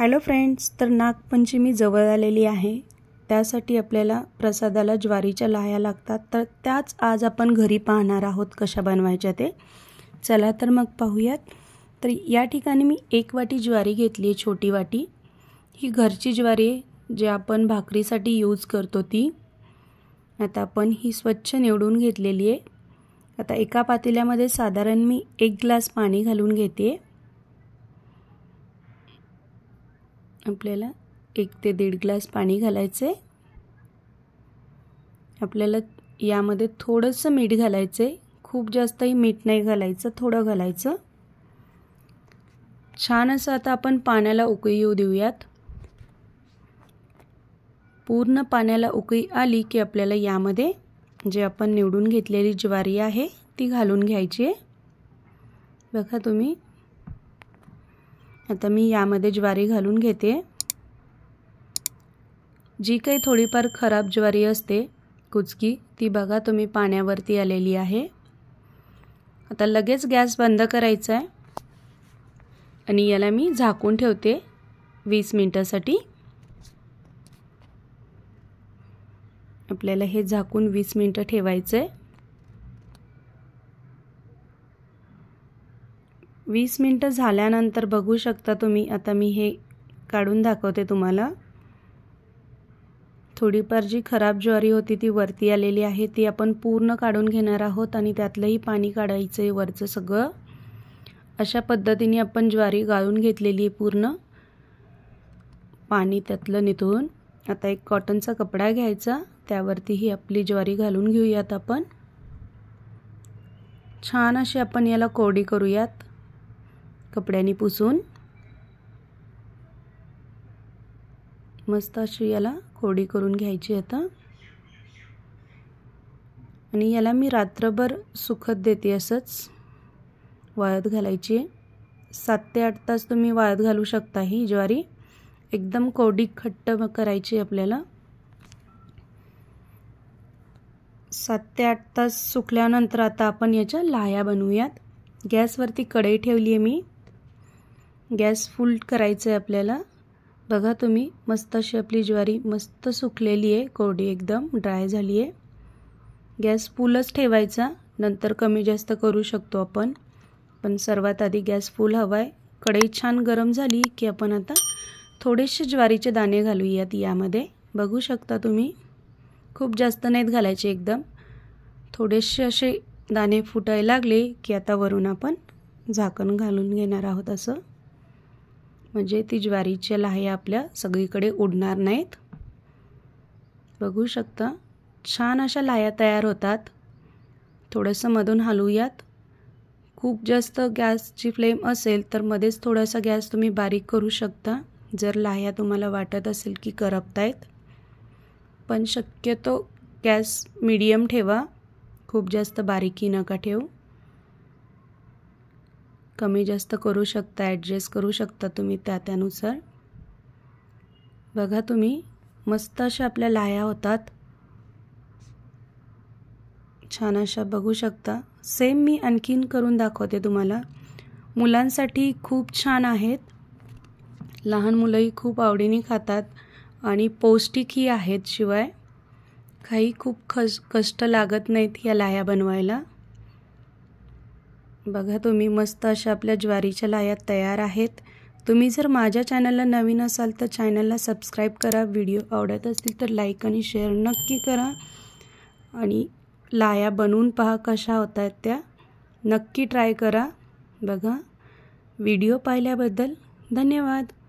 hello friends तर नागपंचमी जवळ आलेली आहे त्यासाठी आपल्याला प्रसादाला ज्वारीच्या लाह्या लागतात तर त्याच आज आपण घरी पाहणार आहोत कशा बनवायच्या ते चला तर मग पाहूयात तर या ठिकाणी मी एक वाटी ज्वारी घेतली आहे छोटी वाटी ही घरची ज्वारी आहे जे आपण भाकरीसाठी यूज करतो ती आता आपण ही स्वच्छ निवडून घेतलेली आहे आता एका पातेल्यामध्ये साधारण मी एक ग्लास पाणी घालून घेते आहे आपल्याला एक ते दीड ग्लास पाणी घालायचं आहे आपल्याला यामध्ये थोडंसं मीठ घालायचं आहे खूप जास्तही मीठ नाही घालायचं थोडं घालायचं छान असं आता आपण पाण्याला उकळी येऊ देऊयात पूर्ण पाण्याला उकळी आली की आपल्याला यामध्ये जे आपण निवडून घेतलेली ज्वारी आहे ती घालून घ्यायची आहे बघा तुम्ही आता मी यामध्ये ज्वारी घालून घेते जी काही थोडीफार खराब ज्वारी असते कुचकी ती बघा तुम्ही पाण्यावरती आलेली आहे आता लगेच गॅस बंद करायचा आहे आणि याला मी झाकून ठेवते वीस मिनटासाठी आपल्याला हे झाकून वीस मिनटं ठेवायचं आहे वीस मिनटं झाल्यानंतर बघू शकता तुम्ही आता मी हे काढून दाखवते तुम्हाला थोडीफार जी खराब ज्वारी होती ती वरती आलेली आहे ती आपण पूर्ण काढून घेणार आहोत आणि त्यातलंही पाणी काढायचं आहे वरचं सगळं अशा पद्धतीने आपण ज्वारी गाळून घेतलेली आहे पूर्ण पाणी त्यातलं निथून आता एक कॉटनचा कपडा घ्यायचा त्यावरती ही आपली ज्वारी घालून घेऊयात आपण छान अशी आपण याला कोरडी करूयात कपड्याने पुसून मस्त अशी याला कोडी करून घ्यायची आता आणि याला मी रात्रभर सुखत देते असंच वाळत घालायची सात ते आठ तास तुम्ही वाळत घालू शकता ही ज्वारी एकदम कोडी खट्ट करायची आपल्याला सात ते आठ तास सुकल्यानंतर आता आपण याच्या लाह्या बनवूयात गॅसवरती कढई ठेवली आहे मी गॅस फुल करायचं आहे आपल्याला बघा तुम्ही मस्त अशी आपली ज्वारी मस्त सुकलेली आहे कोरडी एकदम ड्राय झाली आहे गॅस फुलच ठेवायचा नंतर कमी जास्त करू शकतो आपण पण सर्वात आधी गॅस फुल हवा आहे कढई छान गरम झाली की आपण आता थोडेसे ज्वारीचे दाणे घालूयात यामध्ये बघू शकता तुम्ही खूप जास्त नाहीत घालायचे एकदम थोडेसे असे दाणे फुटायला लागले की आता वरून आपण झाकण घालून घेणार आहोत असं म्हणजे ती ज्वारीच्या लाह्या आपल्या सगळीकडे उडणार नाहीत बघू शकता छान अशा लाह्या तयार होतात थोडंसं मधून हलवूयात खूप जास्त गॅसची फ्लेम असेल तर मध्येच थोडासा गॅस तुम्ही बारीक करू शकता जर लाह्या तुम्हाला वाटत असेल की करपतायत पण शक्यतो गॅस मिडियम ठेवा खूप जास्त बारीकी नका ठेवू कमी जास्त करू शकता ॲडजस्ट करू शकता तुम्ही त्या त्यानुसार बघा तुम्ही मस्त अशा आपल्या लाया होतात छान अशा बघू शकता सेम मी आणखीन करून दाखवते तुम्हाला मुलांसाठी खूप छान आहेत लहान मुलंही खूप आवडीने खातात आणि पौष्टिकही आहेत शिवाय काही खूप खस कष्ट लागत नाहीत या लाया बनवायला बघा तुम्ही मस्त अशा आपल्या ज्वारीच्या लाया तयार आहेत तुम्ही जर माझ्या चॅनलला नवीन असाल तर चॅनलला सबस्क्राईब करा व्हिडिओ आवडत असतील तर लाईक आणि शेअर नक्की करा आणि लाया बनवून पहा कशा होत आहेत त्या नक्की ट्राय करा बघा व्हिडिओ पाहिल्याबद्दल धन्यवाद